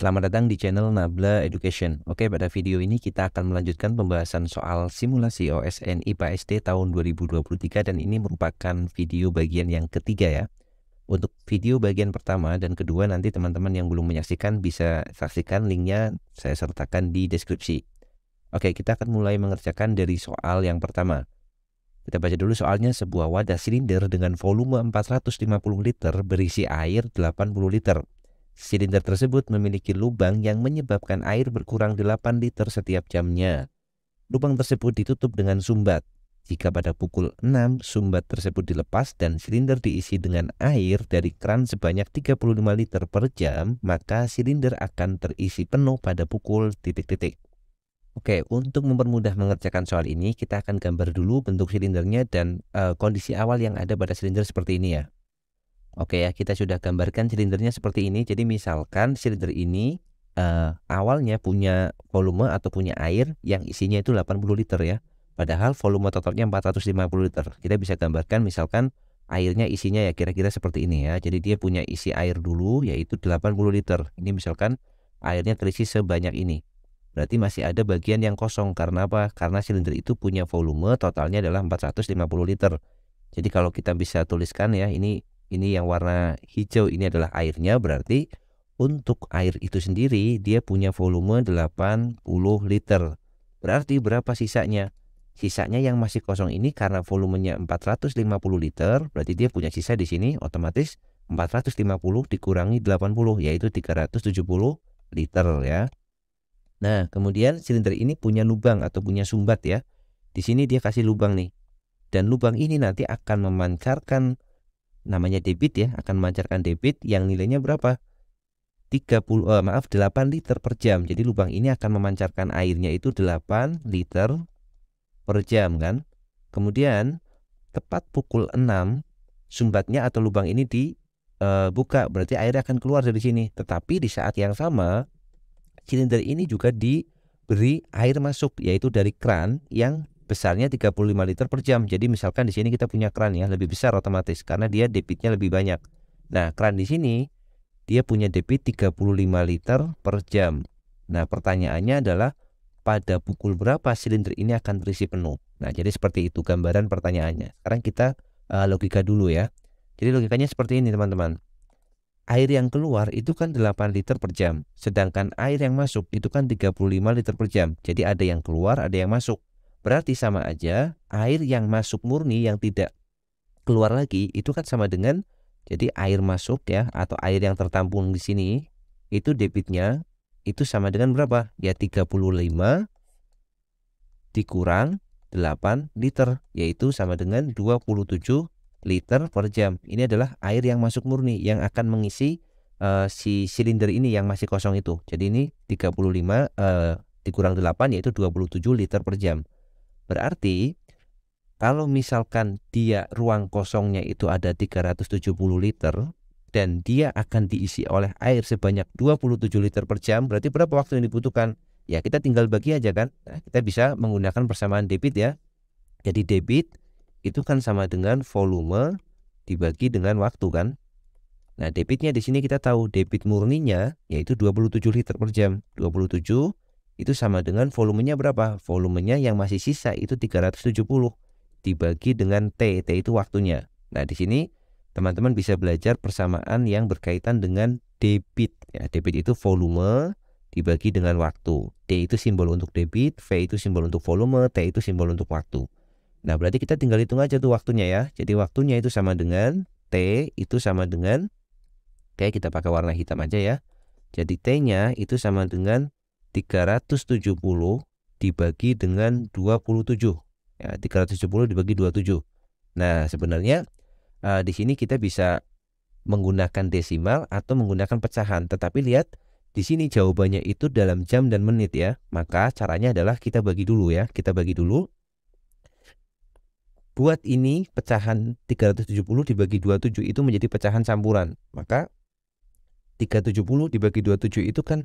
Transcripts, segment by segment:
Selamat datang di channel Nabla Education. Oke, pada video ini kita akan melanjutkan pembahasan soal simulasi OSN IPA SD tahun 2023 dan ini merupakan video bagian yang ketiga ya. Untuk video bagian pertama dan kedua nanti teman-teman yang belum menyaksikan bisa saksikan linknya saya sertakan di deskripsi. Oke, kita akan mulai mengerjakan dari soal yang pertama. Kita baca dulu soalnya sebuah wadah silinder dengan volume 450 liter berisi air 80 liter Silinder tersebut memiliki lubang yang menyebabkan air berkurang 8 liter setiap jamnya. Lubang tersebut ditutup dengan sumbat. Jika pada pukul 6, sumbat tersebut dilepas dan silinder diisi dengan air dari kran sebanyak 35 liter per jam, maka silinder akan terisi penuh pada pukul titik-titik. Oke, untuk mempermudah mengerjakan soal ini, kita akan gambar dulu bentuk silindernya dan uh, kondisi awal yang ada pada silinder seperti ini ya. Oke ya, kita sudah gambarkan silindernya seperti ini. Jadi misalkan silinder ini uh, awalnya punya volume atau punya air yang isinya itu 80 liter ya. Padahal volume totalnya 450 liter. Kita bisa gambarkan misalkan airnya isinya ya kira-kira seperti ini ya. Jadi dia punya isi air dulu yaitu 80 liter. Ini misalkan airnya terisi sebanyak ini. Berarti masih ada bagian yang kosong karena apa? Karena silinder itu punya volume totalnya adalah 450 liter. Jadi kalau kita bisa tuliskan ya ini ini yang warna hijau ini adalah airnya berarti untuk air itu sendiri dia punya volume 80 liter. Berarti berapa sisanya? Sisanya yang masih kosong ini karena volumenya 450 liter, berarti dia punya sisa di sini otomatis 450 dikurangi 80 yaitu 370 liter ya. Nah, kemudian silinder ini punya lubang atau punya sumbat ya. Di sini dia kasih lubang nih. Dan lubang ini nanti akan memancarkan namanya debit ya akan memancarkan debit yang nilainya berapa 30 oh, eh, maaf 8 liter per jam. Jadi lubang ini akan memancarkan airnya itu 8 liter per jam kan. Kemudian tepat pukul 6 sumbatnya atau lubang ini dibuka eh, berarti air akan keluar dari sini. Tetapi di saat yang sama silinder ini juga diberi air masuk yaitu dari kran yang besarnya 35 liter per jam. Jadi misalkan di sini kita punya keran ya lebih besar otomatis karena dia debitnya lebih banyak. Nah, keran di sini dia punya debit 35 liter per jam. Nah, pertanyaannya adalah pada pukul berapa silinder ini akan terisi penuh? Nah, jadi seperti itu gambaran pertanyaannya. Sekarang kita uh, logika dulu ya. Jadi logikanya seperti ini, teman-teman. Air yang keluar itu kan 8 liter per jam, sedangkan air yang masuk itu kan 35 liter per jam. Jadi ada yang keluar, ada yang masuk. Berarti sama aja air yang masuk murni yang tidak keluar lagi itu kan sama dengan jadi air masuk ya atau air yang tertampung di sini itu debitnya itu sama dengan berapa? Ya 35 dikurang 8 liter yaitu sama dengan 27 liter per jam. Ini adalah air yang masuk murni yang akan mengisi uh, si silinder ini yang masih kosong itu. Jadi ini 35 uh, eh, dikurang 8 yaitu 27 liter per jam. Berarti kalau misalkan dia ruang kosongnya itu ada 370 liter dan dia akan diisi oleh air sebanyak 27 liter per jam, berarti berapa waktu yang dibutuhkan? Ya kita tinggal bagi aja kan. Nah, kita bisa menggunakan persamaan debit ya. Jadi debit itu kan sama dengan volume dibagi dengan waktu kan. Nah, debitnya di sini kita tahu debit murninya yaitu 27 liter per jam. 27 itu sama dengan volumenya berapa? Volumenya yang masih sisa itu 370 dibagi dengan T, T itu waktunya. Nah, di sini teman-teman bisa belajar persamaan yang berkaitan dengan debit. Ya, debit itu volume dibagi dengan waktu. D itu simbol untuk debit, V itu simbol untuk volume, T itu simbol untuk waktu. Nah, berarti kita tinggal hitung aja tuh waktunya ya. Jadi waktunya itu sama dengan T itu sama dengan Oke, kita pakai warna hitam aja ya. Jadi T-nya itu sama dengan 370 dibagi dengan 27. Ya, 370 dibagi 27. Nah, sebenarnya uh, di sini kita bisa menggunakan desimal atau menggunakan pecahan, tetapi lihat di sini jawabannya itu dalam jam dan menit ya. Maka caranya adalah kita bagi dulu ya. Kita bagi dulu. Buat ini pecahan 370 dibagi 27 itu menjadi pecahan campuran. Maka 370 dibagi 27 itu kan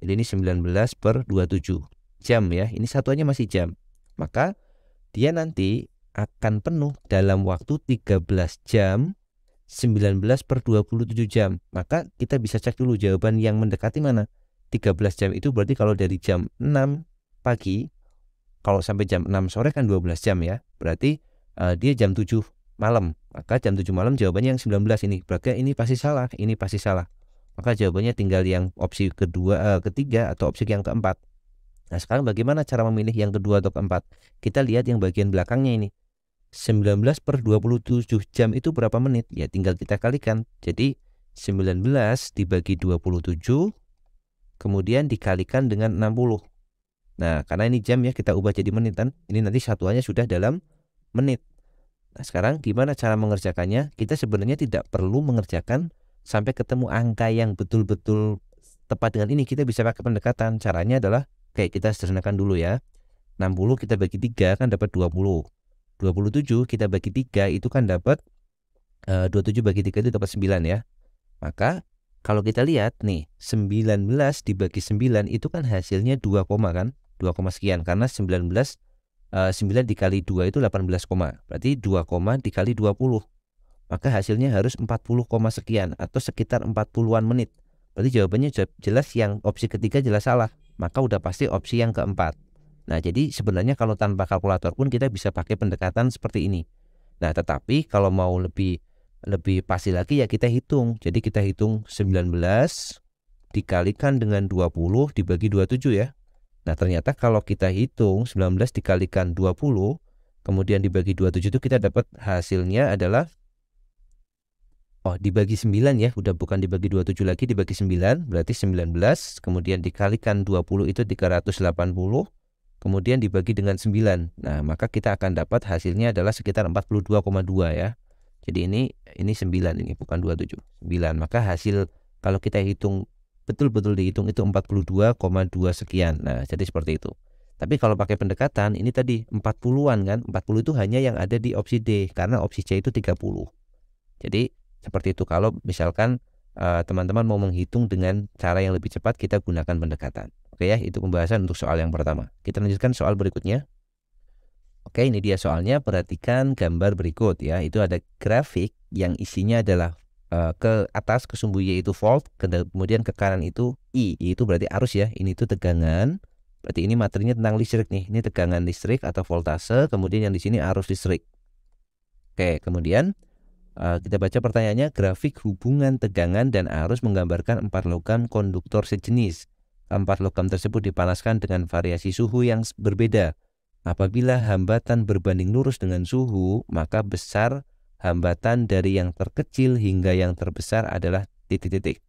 Jadi ini 19 per 27 jam ya. Ini satuannya masih jam. Maka dia nanti akan penuh dalam waktu 13 jam 19 per 27 jam. Maka kita bisa cek dulu jawaban yang mendekati mana. 13 jam itu berarti kalau dari jam 6 pagi kalau sampai jam 6 sore kan 12 jam ya. Berarti uh, dia jam 7 malam. Maka jam 7 malam jawabannya yang 19 ini. Berarti ini pasti salah, ini pasti salah. Maka jawabannya tinggal yang opsi kedua, eh, ketiga atau opsi yang keempat. Nah sekarang bagaimana cara memilih yang kedua atau keempat? Kita lihat yang bagian belakangnya ini. 19 per 27 jam itu berapa menit? Ya tinggal kita kalikan. Jadi 19 dibagi 27 kemudian dikalikan dengan 60. Nah, karena ini jam ya kita ubah jadi menit kan. Ini nanti satuannya sudah dalam menit. Nah, sekarang gimana cara mengerjakannya? Kita sebenarnya tidak perlu mengerjakan sampai ketemu angka yang betul-betul tepat dengan ini kita bisa pakai pendekatan caranya adalah kayak kita sederhanakan dulu ya 60 kita bagi 3 kan dapat 20 27 kita bagi 3 itu kan dapat e, eh, 27 bagi 3 itu dapat 9 ya maka kalau kita lihat nih 19 dibagi 9 itu kan hasilnya 2 koma kan 2 koma sekian karena 19 e, 9 dikali 2 itu 18 koma berarti 2 koma dikali 20 maka hasilnya harus 40, sekian atau sekitar 40-an menit. Berarti jawabannya jelas yang opsi ketiga jelas salah, maka udah pasti opsi yang keempat. Nah, jadi sebenarnya kalau tanpa kalkulator pun kita bisa pakai pendekatan seperti ini. Nah, tetapi kalau mau lebih lebih pasti lagi ya kita hitung. Jadi kita hitung 19 dikalikan dengan 20 dibagi 27 ya. Nah, ternyata kalau kita hitung 19 dikalikan 20 kemudian dibagi 27 itu kita dapat hasilnya adalah Oh, dibagi 9 ya, udah bukan dibagi 27 lagi, dibagi 9, berarti 19, kemudian dikalikan 20 itu 380, kemudian dibagi dengan 9. Nah, maka kita akan dapat hasilnya adalah sekitar 42,2 ya. Jadi ini ini 9 ini bukan 27. 9. Maka hasil kalau kita hitung betul-betul dihitung itu 42,2 sekian. Nah, jadi seperti itu. Tapi kalau pakai pendekatan ini tadi 40-an kan, 40 itu hanya yang ada di opsi D karena opsi C itu 30. Jadi seperti itu kalau misalkan eh, teman-teman uh, mau menghitung dengan cara yang lebih cepat kita gunakan pendekatan. Oke ya, itu pembahasan untuk soal yang pertama. Kita lanjutkan soal berikutnya. Oke, ini dia soalnya. Perhatikan gambar berikut ya. Itu ada grafik yang isinya adalah uh, ke atas ke sumbu Y itu volt, kemudian ke kanan itu I. I itu berarti arus ya. Ini itu tegangan. Berarti ini materinya tentang listrik nih. Ini tegangan listrik atau voltase, kemudian yang di sini arus listrik. Oke, kemudian Eh, kita baca pertanyaannya, grafik hubungan tegangan dan arus menggambarkan empat logam konduktor sejenis. Empat logam tersebut dipanaskan dengan variasi suhu yang berbeda. Apabila hambatan berbanding lurus dengan suhu, maka besar hambatan dari yang terkecil hingga yang terbesar adalah titik-titik.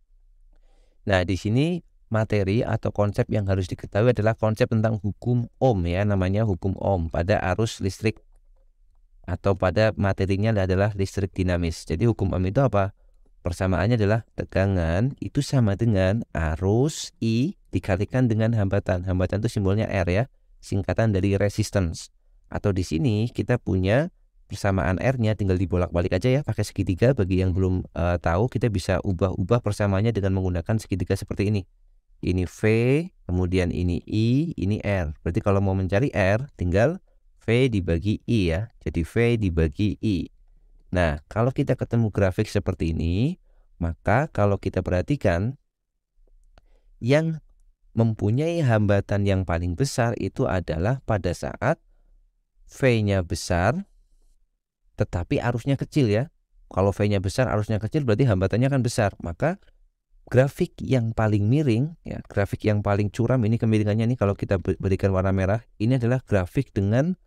Nah, di sini materi atau konsep yang harus diketahui adalah konsep tentang hukum Ohm ya, namanya hukum Ohm pada arus listrik atau pada materinya adalah listrik dinamis. Jadi hukum Ohm itu apa? Persamaannya adalah tegangan itu sama dengan arus I dikalikan dengan hambatan. Hambatan itu simbolnya R ya, singkatan dari resistance. Atau di sini kita punya persamaan R-nya tinggal dibolak-balik aja ya pakai segitiga bagi yang belum uh, tahu kita bisa ubah-ubah persamaannya dengan menggunakan segitiga seperti ini. Ini V, kemudian ini I, ini R. Berarti kalau mau mencari R tinggal dibagi I ya. Jadi V dibagi I. Nah, kalau kita ketemu grafik seperti ini, maka kalau kita perhatikan, yang mempunyai hambatan yang paling besar itu adalah pada saat V-nya besar, tetapi arusnya kecil ya. Kalau V-nya besar, arusnya kecil, berarti hambatannya akan besar. Maka grafik yang paling miring, ya, grafik yang paling curam ini kemiringannya nih kalau kita berikan warna merah, ini adalah grafik dengan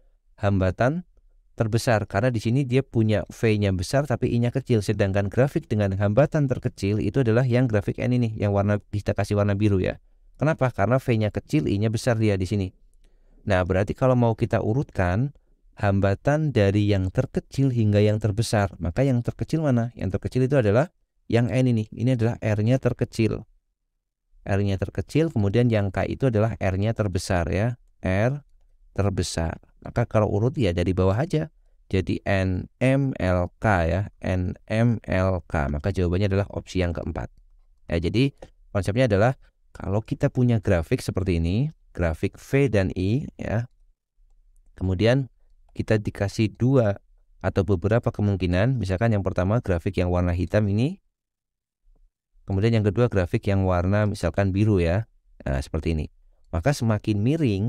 hambatan terbesar karena di sini dia punya V-nya besar tapi I-nya kecil sedangkan grafik dengan hambatan terkecil itu adalah yang grafik N ini yang warna kita kasih warna biru ya. Kenapa? Karena V-nya kecil, I-nya besar dia di sini. Nah, berarti kalau mau kita urutkan hambatan dari yang terkecil hingga yang terbesar, maka yang terkecil mana? Yang terkecil itu adalah yang N ini. Ini adalah R-nya terkecil. R-nya terkecil, kemudian yang K itu adalah R-nya terbesar ya. R terbesar. Maka kalau urut ya dari bawah aja. Jadi NMLK ya, NMLK. Maka jawabannya adalah opsi yang keempat. Ya, jadi konsepnya adalah kalau kita punya grafik seperti ini, grafik V dan I ya. Kemudian kita dikasih dua atau beberapa kemungkinan, misalkan yang pertama grafik yang warna hitam ini. Kemudian yang kedua grafik yang warna misalkan biru ya. Nah, seperti ini. Maka semakin miring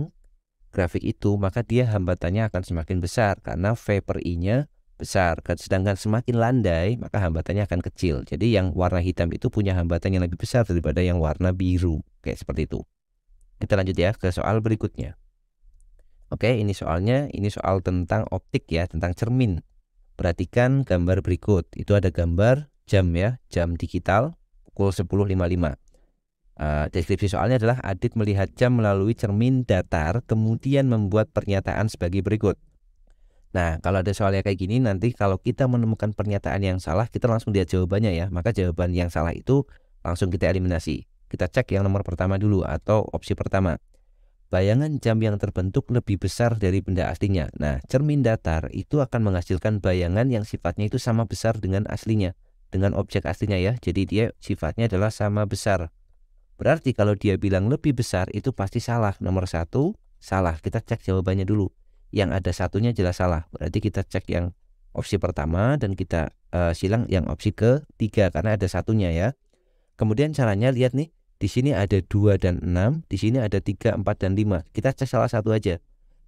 grafik itu, maka dia hambatannya akan semakin besar karena V per I-nya besar. Sedangkan semakin landai, maka hambatannya akan kecil. Jadi yang warna hitam itu punya hambatan yang lebih besar daripada yang warna biru. Oke, seperti itu. Kita lanjut ya ke soal berikutnya. Oke, ini soalnya, ini soal tentang optik ya, tentang cermin. Perhatikan gambar berikut. Itu ada gambar jam ya, jam digital pukul 10.55. Eh, deskripsi soalnya adalah Adit melihat jam melalui cermin datar kemudian membuat pernyataan sebagai berikut. Nah, kalau ada soalnya kayak gini nanti kalau kita menemukan pernyataan yang salah kita langsung lihat jawabannya ya. Maka jawaban yang salah itu langsung kita eliminasi. Kita cek yang nomor pertama dulu atau opsi pertama. Bayangan jam yang terbentuk lebih besar dari benda aslinya. Nah, cermin datar itu akan menghasilkan bayangan yang sifatnya itu sama besar dengan aslinya, dengan objek aslinya ya. Jadi dia sifatnya adalah sama besar Berarti kalau dia bilang lebih besar itu pasti salah. Nomor satu salah. Kita cek jawabannya dulu. Yang ada satunya jelas salah. Berarti kita cek yang opsi pertama dan kita uh, silang yang opsi ketiga karena ada satunya ya. Kemudian caranya lihat nih. Di sini ada 2 dan 6, di sini ada 3, 4, dan 5. Kita cek salah satu aja.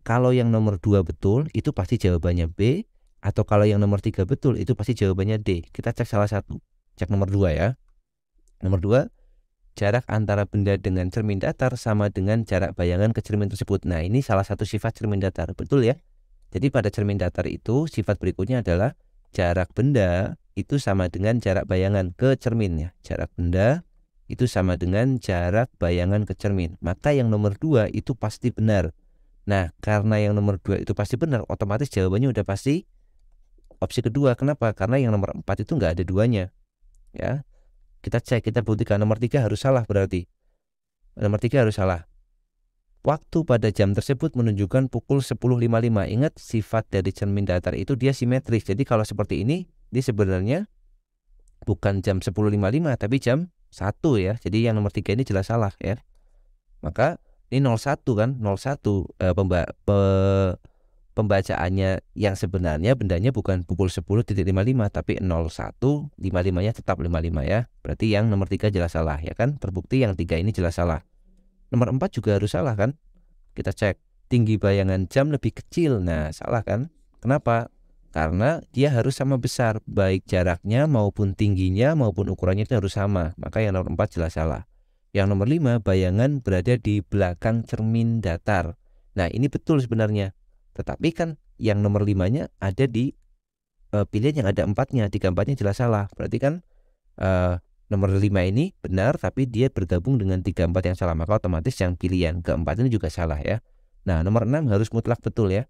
Kalau yang nomor 2 betul, itu pasti jawabannya B. Atau kalau yang nomor 3 betul, itu pasti jawabannya D. Kita cek salah satu. Cek nomor 2 ya. Nomor 2, jarak antara benda dengan cermin datar sama dengan jarak bayangan ke cermin tersebut. Nah, ini salah satu sifat cermin datar, betul ya? Jadi pada cermin datar itu sifat berikutnya adalah jarak benda itu sama dengan jarak bayangan ke cermin ya. Jarak benda itu sama dengan jarak bayangan ke cermin. Maka yang nomor dua itu pasti benar. Nah, karena yang nomor dua itu pasti benar, otomatis jawabannya udah pasti opsi kedua. Kenapa? Karena yang nomor empat itu nggak ada duanya. Ya, kita cek, kita buktikan. Nomor tiga harus salah berarti. Nomor tiga harus salah. Waktu pada jam tersebut menunjukkan pukul 10.55. Ingat sifat dari cermin datar itu dia simetris. Jadi kalau seperti ini, ini sebenarnya bukan jam 10.55 tapi jam 1 ya. Jadi yang nomor tiga ini jelas salah ya. Maka ini 01 kan, 01 eh, pemba, pe, pembacaannya yang sebenarnya bendanya bukan pukul 10.55 tapi lima lima nya tetap 55 ya. Berarti yang nomor 3 jelas salah ya kan? Terbukti yang 3 ini jelas salah. Nomor 4 juga harus salah kan? Kita cek tinggi bayangan jam lebih kecil. Nah, salah kan? Kenapa? Karena dia harus sama besar baik jaraknya maupun tingginya maupun ukurannya itu harus sama. Maka yang nomor 4 jelas salah. Yang nomor 5 bayangan berada di belakang cermin datar. Nah, ini betul sebenarnya tetapi kan yang nomor limanya ada di e, pilihan yang ada empatnya, di empatnya jelas salah. Berarti kan e, nomor lima ini benar, tapi dia bergabung dengan tiga empat yang salah. Maka otomatis yang pilihan keempat ini juga salah ya. Nah nomor enam harus mutlak betul ya.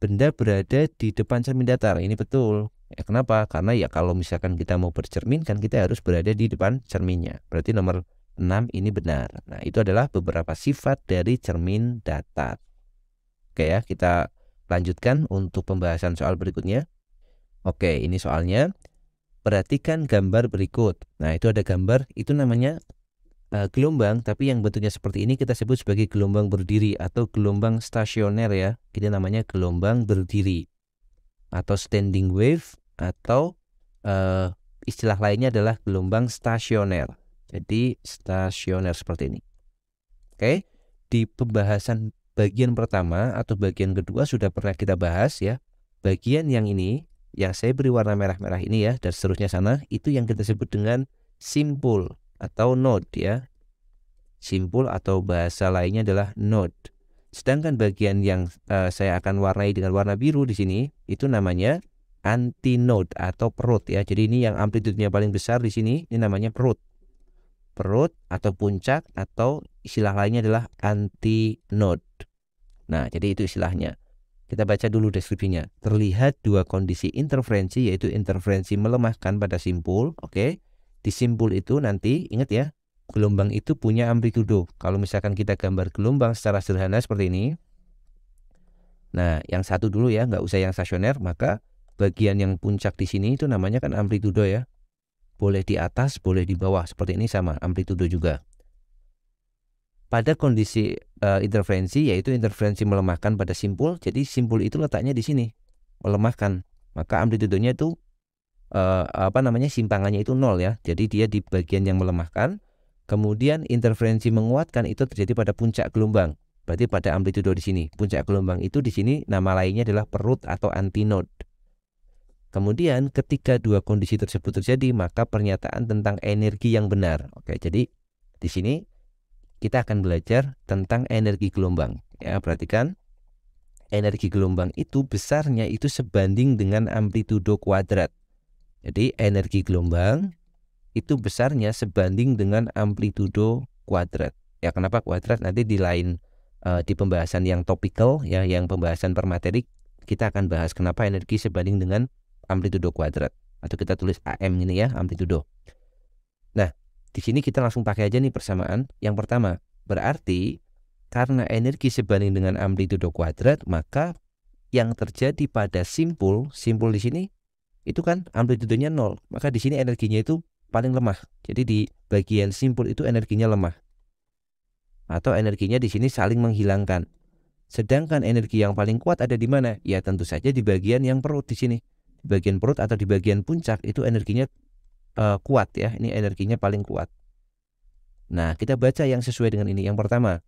Benda berada di depan cermin datar, ini betul. Ya, kenapa? Karena ya kalau misalkan kita mau bercermin kan kita harus berada di depan cerminnya. Berarti nomor enam ini benar. Nah, itu adalah beberapa sifat dari cermin datar. Oke ya, kita lanjutkan untuk pembahasan soal berikutnya. Oke, ini soalnya. Perhatikan gambar berikut. Nah, itu ada gambar, itu namanya uh, gelombang, tapi yang bentuknya seperti ini kita sebut sebagai gelombang berdiri atau gelombang stasioner ya. Kita namanya gelombang berdiri atau standing wave atau uh, istilah lainnya adalah gelombang stasioner. Jadi stasioner seperti ini. Oke, di pembahasan bagian pertama atau bagian kedua sudah pernah kita bahas ya. Bagian yang ini yang saya beri warna merah-merah ini ya dan seterusnya sana itu yang kita sebut dengan simpul atau node ya. Simpul atau bahasa lainnya adalah node. Sedangkan bagian yang uh, saya akan warnai dengan warna biru di sini itu namanya anti node atau perut ya. Jadi ini yang amplitudenya paling besar di sini ini namanya perut perut atau puncak atau istilah lainnya adalah anti antinode. Nah, jadi itu istilahnya. Kita baca dulu deskripsinya. Terlihat dua kondisi interferensi yaitu interferensi melemahkan pada simpul, oke. Okay? Di simpul itu nanti ingat ya, gelombang itu punya amplitudo. Kalau misalkan kita gambar gelombang secara sederhana seperti ini. Nah, yang satu dulu ya, nggak usah yang stasioner, maka bagian yang puncak di sini itu namanya kan amplitudo ya boleh di atas, boleh di bawah. Seperti ini sama, amplitudo juga. Pada kondisi uh, eh, intervensi, yaitu interferensi melemahkan pada simpul, jadi simpul itu letaknya di sini, melemahkan. Maka amplitudonya itu, uh, apa namanya, simpangannya itu nol ya. Jadi dia di bagian yang melemahkan, kemudian interferensi menguatkan itu terjadi pada puncak gelombang. Berarti pada amplitudo di sini. Puncak gelombang itu di sini nama lainnya adalah perut atau antinode. Kemudian ketika dua kondisi tersebut terjadi, maka pernyataan tentang energi yang benar. Oke, jadi di sini kita akan belajar tentang energi gelombang. Ya, perhatikan energi gelombang itu besarnya itu sebanding dengan amplitudo kuadrat. Jadi energi gelombang itu besarnya sebanding dengan amplitudo kuadrat. Ya kenapa kuadrat nanti di lain uh, di pembahasan yang topikal ya yang pembahasan per materi kita akan bahas kenapa energi sebanding dengan amplitudo kuadrat atau kita tulis AM ini ya amplitudo. Nah, di sini kita langsung pakai aja nih persamaan. Yang pertama, berarti karena energi sebanding dengan amplitudo kuadrat, maka yang terjadi pada simpul, simpul di sini itu kan amplitudonya nol, maka di sini energinya itu paling lemah. Jadi di bagian simpul itu energinya lemah. Atau energinya di sini saling menghilangkan. Sedangkan energi yang paling kuat ada di mana? Ya tentu saja di bagian yang perut di sini bagian perut atau di bagian puncak itu energinya uh, kuat ya. Ini energinya paling kuat. Nah, kita baca yang sesuai dengan ini. Yang pertama,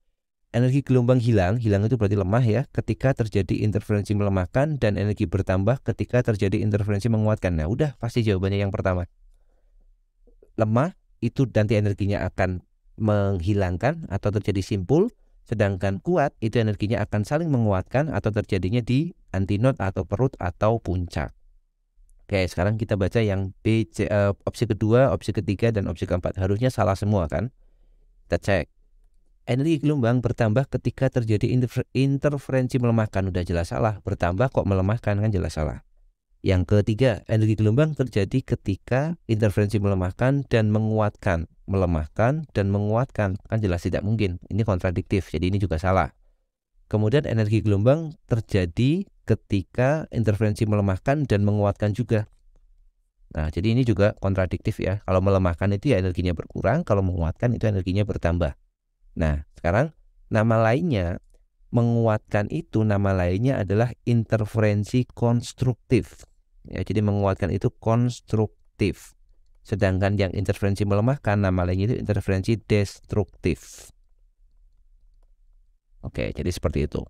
energi gelombang hilang. Hilang itu berarti lemah ya ketika terjadi interferensi melemahkan dan energi bertambah ketika terjadi interferensi menguatkan. Nah, udah pasti jawabannya yang pertama. Lemah itu nanti energinya akan menghilangkan atau terjadi simpul Sedangkan kuat itu energinya akan saling menguatkan atau terjadinya di antinod atau perut atau puncak. Oke, sekarang kita baca yang B, C, uh, opsi kedua, opsi ketiga, dan opsi keempat. Harusnya salah semua kan? Kita cek. Energi gelombang bertambah ketika terjadi interfer interferensi melemahkan. Udah jelas salah. Bertambah kok melemahkan kan jelas salah. Yang ketiga, energi gelombang terjadi ketika interferensi melemahkan dan menguatkan. Melemahkan dan menguatkan. Kan jelas tidak mungkin. Ini kontradiktif. Jadi ini juga salah. Kemudian energi gelombang terjadi ketika intervensi melemahkan dan menguatkan juga. Nah, jadi ini juga kontradiktif ya. Kalau melemahkan itu ya energinya berkurang, kalau menguatkan itu energinya bertambah. Nah, sekarang nama lainnya menguatkan itu nama lainnya adalah interferensi konstruktif. Ya, jadi menguatkan itu konstruktif. Sedangkan yang interferensi melemahkan nama lainnya itu interferensi destruktif. Oke, jadi seperti itu.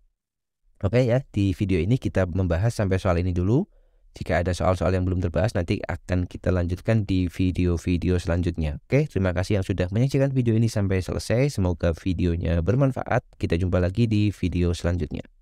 Oke ya, di video ini kita membahas sampai soal ini dulu. Jika ada soal-soal yang belum terbahas nanti akan kita lanjutkan di video-video selanjutnya. Oke, terima kasih yang sudah menyaksikan video ini sampai selesai. Semoga videonya bermanfaat. Kita jumpa lagi di video selanjutnya.